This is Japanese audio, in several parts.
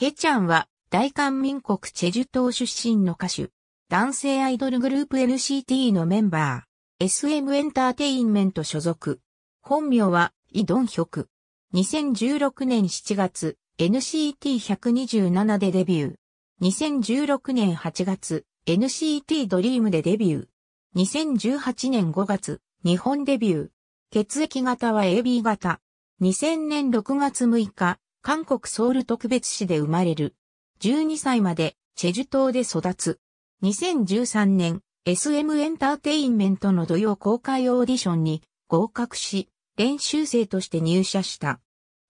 ヘちゃんは大韓民国チェジュ島出身の歌手、男性アイドルグループ NCT のメンバー、SM エンターテインメント所属。本名はイ・ドンヒョク。2016年7月、NCT127 でデビュー。2016年8月、NCT ドリームでデビュー。2018年5月、日本デビュー。血液型は AB 型。2000年6月6日、韓国ソウル特別市で生まれる。12歳までチェジュ島で育つ。2013年、SM エンターテインメントの土曜公開オーディションに合格し、練習生として入社した。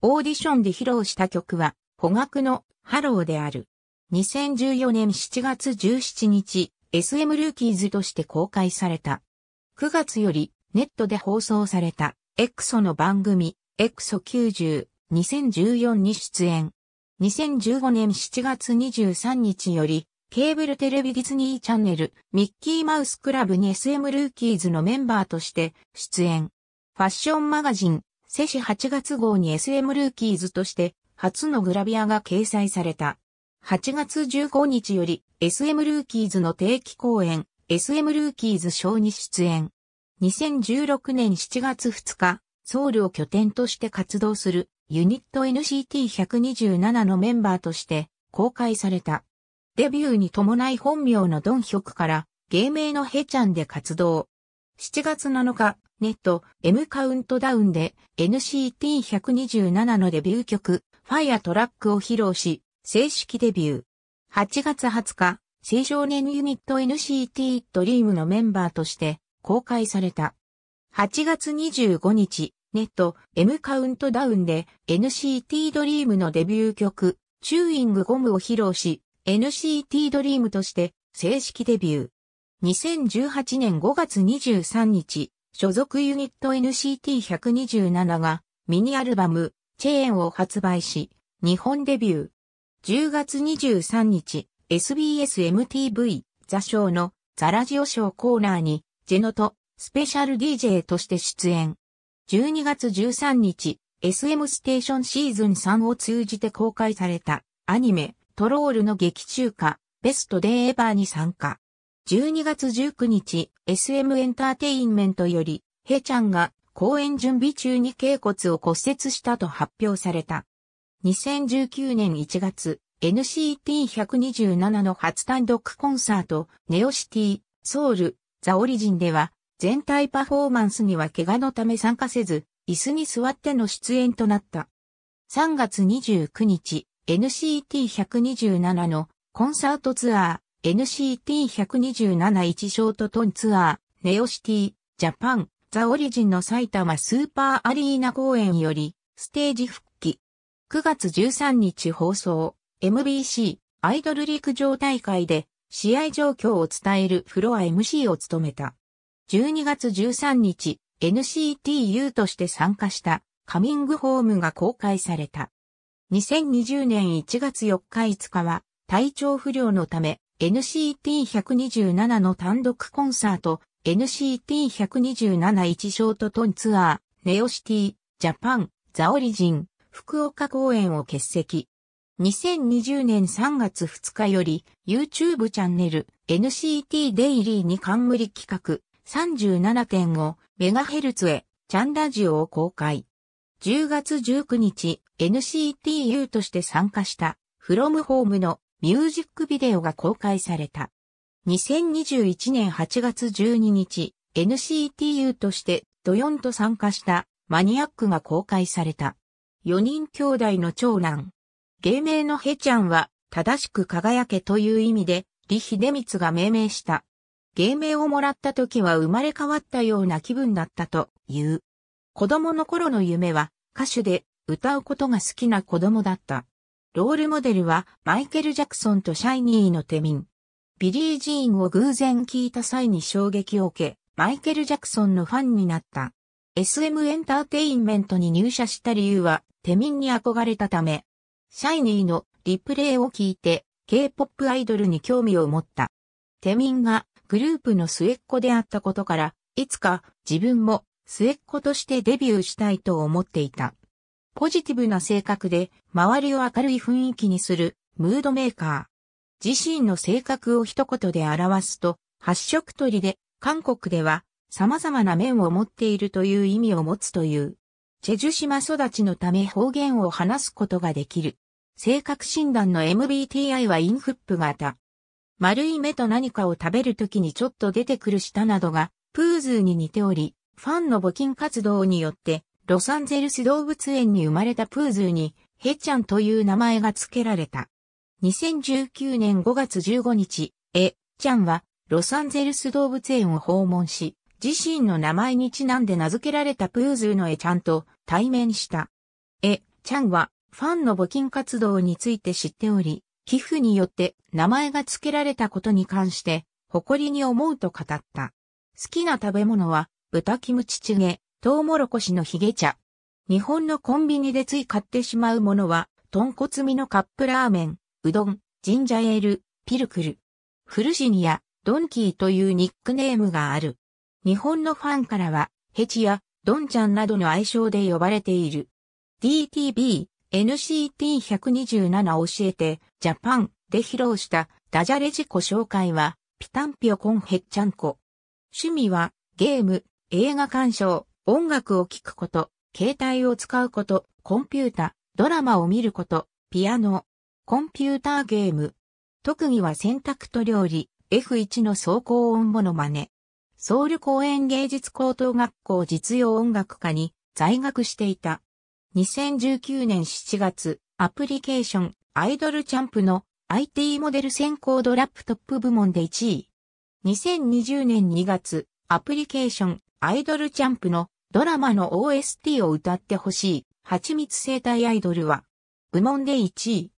オーディションで披露した曲は、古学のハローである。2014年7月17日、SM ルーキーズとして公開された。9月よりネットで放送された、エクソの番組、エクソ90 2014に出演。2015年7月23日より、ケーブルテレビディズニーチャンネル、ミッキーマウスクラブに SM ルーキーズのメンバーとして出演。ファッションマガジン、セシ8月号に SM ルーキーズとして初のグラビアが掲載された。8月15日より SM ルーキーズの定期公演 SM ルーキーズ賞に出演。2016年7月2日、ソウルを拠点として活動するユニット NCT127 のメンバーとして公開された。デビューに伴い本名のドンヒョクから芸名のヘチャンで活動。7月7日、ネット M カウントダウンで NCT127 のデビュー曲 Fire トラックを披露し、正式デビュー。8月20日、青少年ユニット NCT ドリームのメンバーとして公開された。8月25日、ネット M カウントダウンで NCT ドリームのデビュー曲、チューイングゴムを披露し、NCT ドリームとして正式デビュー。2018年5月23日、所属ユニット NCT127 がミニアルバム、チェーンを発売し、日本デビュー。10月23日、SBSMTV 座ーのザラジオショーコーナーに、ジェノとスペシャル DJ として出演。12月13日、SM ステーションシーズン3を通じて公開されたアニメ、トロールの劇中歌、ベストデーエバーに参加。12月19日、SM エンターテインメントより、ヘちゃんが公演準備中に頸骨を骨折したと発表された。2019年1月、NCT127 の初単独コンサート、ネオシティ、ソウル、ザオリジンでは、全体パフォーマンスには怪我のため参加せず、椅子に座っての出演となった。3月29日、NCT127 のコンサートツアー、NCT127 一ショートトンツアー、ネオシティ、ジャパン、ザオリジンの埼玉スーパーアリーナ公演より、ステージ復帰。9月13日放送、MBC、アイドル陸上大会で、試合状況を伝えるフロア MC を務めた。12月13日、NCTU として参加したカミングホームが公開された。2020年1月4日5日は体調不良のため NCT127 の単独コンサート NCT127-1 ショートトンツアーネオシティジャパンザオリジン福岡公演を欠席。2020年3月2日より YouTube チャンネル NCT デイリーに冠企画 37.5MHz へ、チャンラジオを公開。10月19日、NCTU として参加した、フロムホームのミュージックビデオが公開された。2021年8月12日、NCTU としてドヨンと参加したマニアックが公開された。4人兄弟の長男。芸名のヘちゃんは正しく輝けという意味で、李秀光が命名した芸名をもらった時は生まれ変わったような気分だったという。子供の頃の夢は歌手で歌うことが好きな子供だった。ロールモデルはマイケル・ジャクソンとシャイニーのテミン。ビリー・ジーンを偶然聞いた際に衝撃を受け、マイケル・ジャクソンのファンになった。SM エンターテインメントに入社した理由は、テミンに憧れたため。シャイニーのリプレイを聞いて、K-POP アイドルに興味を持った。テミンがグループの末っ子であったことから、いつか自分も末っ子としてデビューしたいと思っていた。ポジティブな性格で、周りを明るい雰囲気にする、ムードメーカー。自身の性格を一言で表すと、発色取りで、韓国では、様々な面を持っているという意味を持つという。チェジュ島育ちのため方言を話すことができる。性格診断の MBTI はインフップ型。丸い目と何かを食べるときにちょっと出てくる舌などが、プーズーに似ており、ファンの募金活動によって、ロサンゼルス動物園に生まれたプーズーに、ヘちゃんという名前が付けられた。2019年5月15日、エちゃんは、ロサンゼルス動物園を訪問し、自身の名前にちなんで名付けられたプーズーのエちゃんと対面した。エちゃんは、ファンの募金活動について知っており、寄付によって名前が付けられたことに関して、誇りに思うと語った。好きな食べ物は、豚キムチチゲ、トウモロコシのヒゲ茶。日本のコンビニでつい買ってしまうものは、豚骨味のカップラーメン、うどん、ジンジャエール、ピルクル。フルシニア、ドンキーというニックネームがある。日本のファンからは、ヘチや、ドンちゃんなどの愛称で呼ばれている。DTB、NCT127 教えて、ジャパンで披露したダジャレ自己紹介は、ピタンピョコンヘッチャンコ。趣味は、ゲーム、映画鑑賞、音楽を聴くこと、携帯を使うこと、コンピュータ、ドラマを見ること、ピアノ、コンピューターゲーム。特技は選択と料理、F1 の走行音もの真似。ソウル公園芸術高等学校実用音楽科に在学していた。2019年7月、アプリケーション、アイドルチャンプの IT モデル先行ドラップトップ部門で1位。2020年2月、アプリケーション、アイドルチャンプのドラマの OST を歌ってほしい、蜂蜜生態アイドルは、部門で1位。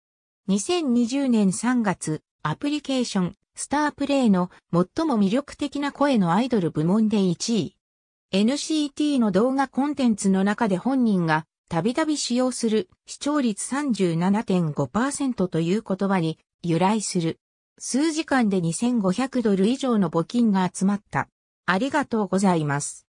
2020年3月、アプリケーション、スタープレイの最も魅力的な声のアイドル部門で1位。NCT の動画コンテンツの中で本人がたびたび使用する視聴率37.5%という言葉に由来する。数時間で2500ドル以上の募金が集まった。ありがとうございます。